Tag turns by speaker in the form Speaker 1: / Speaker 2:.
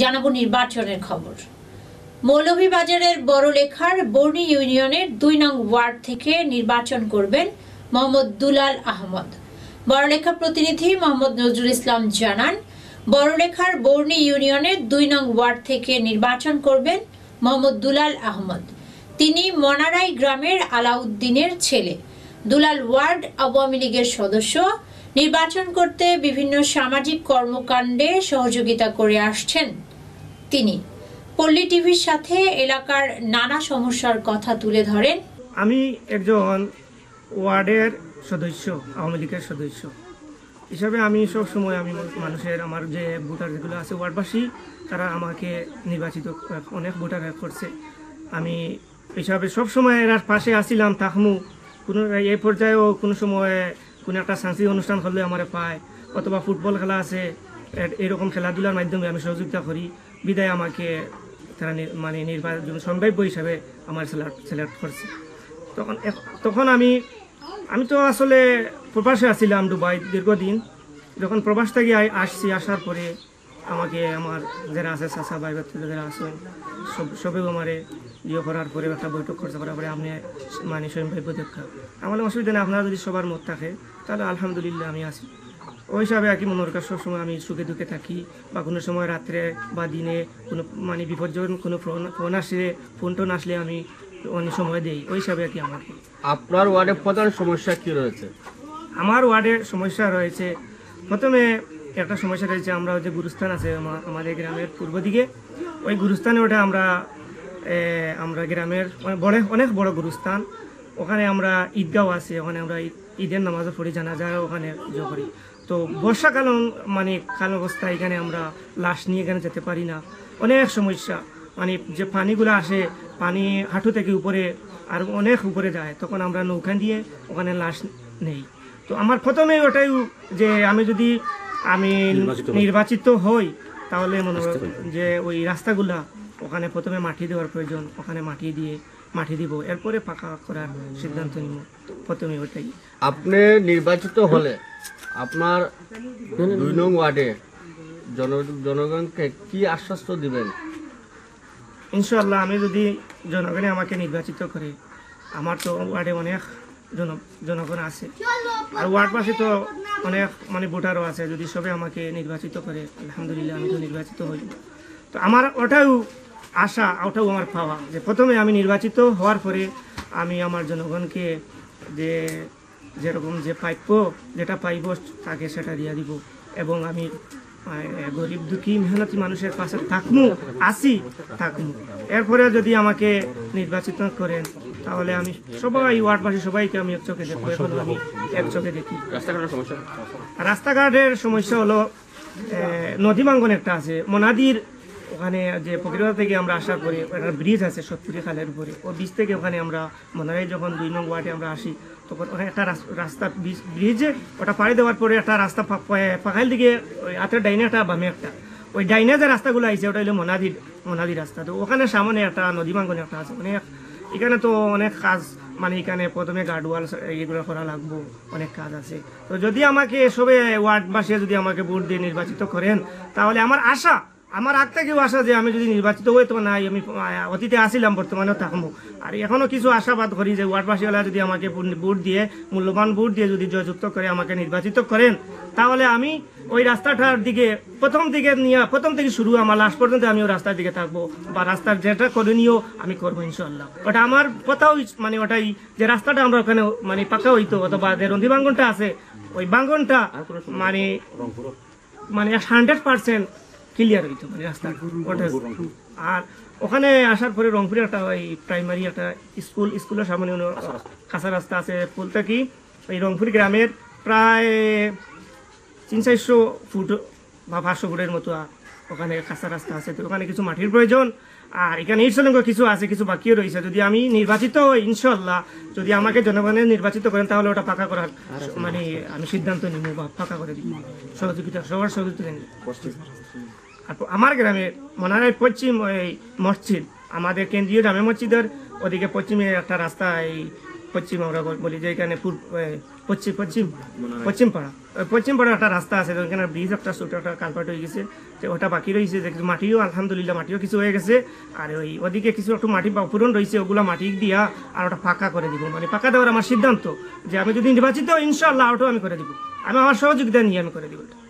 Speaker 1: জানাবো নির্বাচনের খবর মৌলভীবাজারের বড়লেখার বর্ণী ইউনিয়নের দুই নং ওয়ার্ড থেকে নির্বাচন করবেন মোহাম্মদ দুলাল আহমদ বড়লেখা প্রতিনিধি মোহাম্মদ নজরুল ইসলাম জানান বড়লেখার বর্ণী ইউনিয়নের দুই নং ওয়ার্ড থেকে নির্বাচন করবেন মোহাম্মদ দুলাল আহমদ তিনি মনারাই গ্রামের আলাউদ্দিনের ছেলে দুলাল ওয়ার্ড আওয়ামী লীগের সদস্য নির্বাচন করতে বিভিন্ন সামাজিক কর্মকাণ্ডে সহযোগিতা করে আসছেন তিনি পল্লী টিভির সাথে এলাকার নানা সমস্যার কথা তুলে ধরেন আমি একজন ওয়ার্ডের সদস্য আওয়ামী লীগের সদস্য হিসাবে আমি সব সময় আমি মানুষের আমার যে ভোটার যেগুলো আছে ওয়ার্ডবাসী তারা আমাকে নির্বাচিত অনেক ভোটার করছে আমি হিসাবে সব সময় এর পাশে আসিলাম তাহমু কোনো এই পর্যায়েও কোনো সময় কোনো একটা সাংস্কৃতিক অনুষ্ঠান হলে আমার পায় অথবা ফুটবল খেলা আছে এরকম খেলাধুলার মাধ্যমে আমি সহযোগিতা করি বিদায় আমাকে তারা মানে নির্বাচন সম্ভাব্য হিসাবে আমার সিলেক্ট করছে তখন তখন আমি আমি তো আসলে প্রবাসে আছিলাম দুবাই দীর্ঘদিন যখন প্রবাস থেকে আসছি আসার পরে আমাকে আমার যারা আছে চাষা ভাই যারা আছেন সব সবে আমারে ইয়ে করার পরে একটা বৈঠক খরচা করার পরে আপনি মানে স্বয়ং পদক্ষেপ আমার অসুবিধা নেই আপনারা যদি সবার মত থাকে তাহলে আলহামদুলিল্লাহ আমি আছি ওই হিসাবে আর কি মনোর কাছে সবসময় আমি সুখে দুঃখে থাকি বা কোনো সময় রাত্রে বা দিনে কোনো মানে বিপর্যয় কোনো ফোন ফোন আসলে ফোন টোন আসলে আমি অনেক সময় দেই ওই হিসাবে আর কি আমার আপনার ওয়ার্ডে প্রধান সমস্যা কি রয়েছে আমার ওয়ার্ডে সমস্যা রয়েছে প্রথমে একটা সমস্যা রয়েছে আমরা যে গুরুস্থান আছে আমাদের গ্রামের পূর্ব দিকে ওই গুরুস্থানে ওটা আমরা আমরা গ্রামের বড় অনেক বড় গুরুস্থান ওখানে আমরা ঈদগাঁও আছে ওখানে আমরা ঈদের নামাজও পড়ি জানা যায় ওখানে পুজো করি তো বর্ষাকাল মানে কাল অবস্থা এখানে আমরা লাশ নিয়ে এখানে যেতে পারি না অনেক সমস্যা মানে যে পানিগুলো আসে পানি হাঁটু থেকে উপরে আর অনেক উপরে যায় তখন আমরা নৌকা দিয়ে ওখানে লাশ নেই তো আমার প্রথমে ওটাই যে আমি যদি আমি নির্বাচিত হই তাহলে মনে হয় যে ওই রাস্তাগুলা ওখানে প্রথমে মাটি দেওয়ার প্রয়োজন ওখানে মাটি দিয়ে মাটি দিব এরপরে পাকা করার সিদ্ধান্ত নিব প্রথমে ওটাই আপনি নির্বাচিত হলে আপনার দুই নং ওয়ার্ডে জন জনগণকে কি আশ্বাস দিবেন ইনশাল্লাহ আমি যদি জনগণে আমাকে নির্বাচিত করে আমার তো ওয়ার্ডে অনেক জন জনগণ আছে আর ওয়ার্ড পাশে তো অনেক মানে ভোটারও আছে যদি সবে আমাকে নির্বাচিত করে আলহামদুলিল্লাহ আমি তো নির্বাচিত হই তো আমার ওটাও আশা ওটাও আমার পাওয়া যে প্রথমে আমি নির্বাচিত হওয়ার পরে আমি আমার জনগণকে যে যেরকম যে প্রাপ্য যেটা পাইব তাকে সেটা দিয়ে দিব এবং আমি গরিব দুঃখী মেহনতি মানুষের পাশে থাকমু আসি থাকমু এরপরে যদি আমাকে নির্বাচিত করেন তাহলে আমি সবাই ওয়ার্ডবাসী সবাইকে আমি এক চোখে দেখবো এখন আমি এক চোখে দেখি রাস্তাঘাটের সমস্যা হলো নদী একটা আছে মনাদির ওখানে যে পকিরওয়ালা থেকে আমরা আশা করি একটা ব্রিজ আছে সতপুরি খালের উপরে ও ব্রিজ থেকে ওখানে আমরা মনে যখন দুই নং ওয়ার্ডে আমরা আসি তখন ওখানে একটা রাস্তা ব্রিজে ওটা পাড়ি দেওয়ার পরে একটা রাস্তা পাখাইল দিকে ওই হাতের ডাইনে একটা বামে একটা ওই ডাইনে যে রাস্তাগুলো আইছে ওটা হলো মনাদির মনাদির রাস্তা তো ওখানে সামনে একটা নদী মাঙ্গন একটা আছে অনেক এখানে তো অনেক কাজ মানে এখানে প্রথমে গার্ডওয়াল এগুলো করা লাগবো অনেক কাজ আছে তো যদি আমাকে সবে ওয়ার্ডবাসী যদি আমাকে ভোট দিয়ে নির্বাচিত করেন তাহলে আমার আশা আমার আগ থেকেও আশা যে আমি যদি নির্বাচিত হই তো নাই আমি অতীতে আসিলাম বর্তমানেও থাকবো আর এখনও কিছু আশাবাদ করি যে ওয়ার্ডবাসীওয়ালা যদি আমাকে ভোট দিয়ে মূল্যবান ভোট দিয়ে যদি জয়যুক্ত করে আমাকে নির্বাচিত করেন তাহলে আমি ওই রাস্তাটার দিকে প্রথম দিকে নিয়ে প্রথম থেকে শুরু আমার লাস্ট পর্যন্ত আমি ওই রাস্তার দিকে থাকবো বা রাস্তার যেটা করণীয় আমি করবো ইনশাল্লাহ ওটা আমার কথাও মানে ওটাই যে রাস্তাটা আমরা ওখানে মানে পাকা হইতো অথবা যে রন্ধি বাঙ্গনটা আছে ওই বাঙ্গনটা মানে মানে হান্ড্রেড পার্সেন্ট ক্লিয়ার হইতো মানে রাস্তা আর ওখানে আসার পরে রংপুরে একটা ওই প্রাইমারি একটা স্কুল স্কুলের সামনে কাঁচা রাস্তা আছে ফুলটা কি ওই রংপুর গ্রামের প্রায় তিন চারশো ফুট বা পাঁচশো ফুটের মতো ওখানে কাঁচা রাস্তা আছে তো ওখানে কিছু মাটির প্রয়োজন আর এখানে ইটসলঙ্গ কিছু আছে কিছু বাকিও রয়েছে যদি আমি নির্বাচিত হই ইনশাল্লাহ যদি আমাকে জনগণের নির্বাচিত করেন তাহলে ওটা পাকা করার আচ্ছা, মানে আচ্ছা। আমি সিদ্ধান্ত নিব বা পাকা করে দিই সহযোগিতা সবার সহযোগিতা নিব আর আমার গ্রামে মনারায় পশ্চিম ওই মসজিদ আমাদের কেন্দ্রীয় জামে মসজিদের ওদিকে পশ্চিমে একটা রাস্তা এই পশ্চিম আমরা বলি যে এখানে পশ্চিম পশ্চিম পশ্চিম পাড়া পশ্চিম পাড়া একটা রাস্তা আছে ওইখানে ব্রিজ একটা ছোটো একটা কালপাট হয়ে গেছে তো ওটা বাকি রয়েছে মাটিও আলহামদুলিল্লাহ মাটিও কিছু হয়ে গেছে আর ওই ওদিকে কিছু একটু মাটি পূরণ রয়েছে ওগুলো মাটি দিয়া আর ওটা ফাঁকা করে দিব মানে ফাঁকা দেওয়ার আমার সিদ্ধান্ত যে আমি যদি নির্বাচিত ইনশাল্লাহ ওটাও আমি করে দিব আমি আমার সহযোগিতা নিয়ে আমি করে দিব ওটা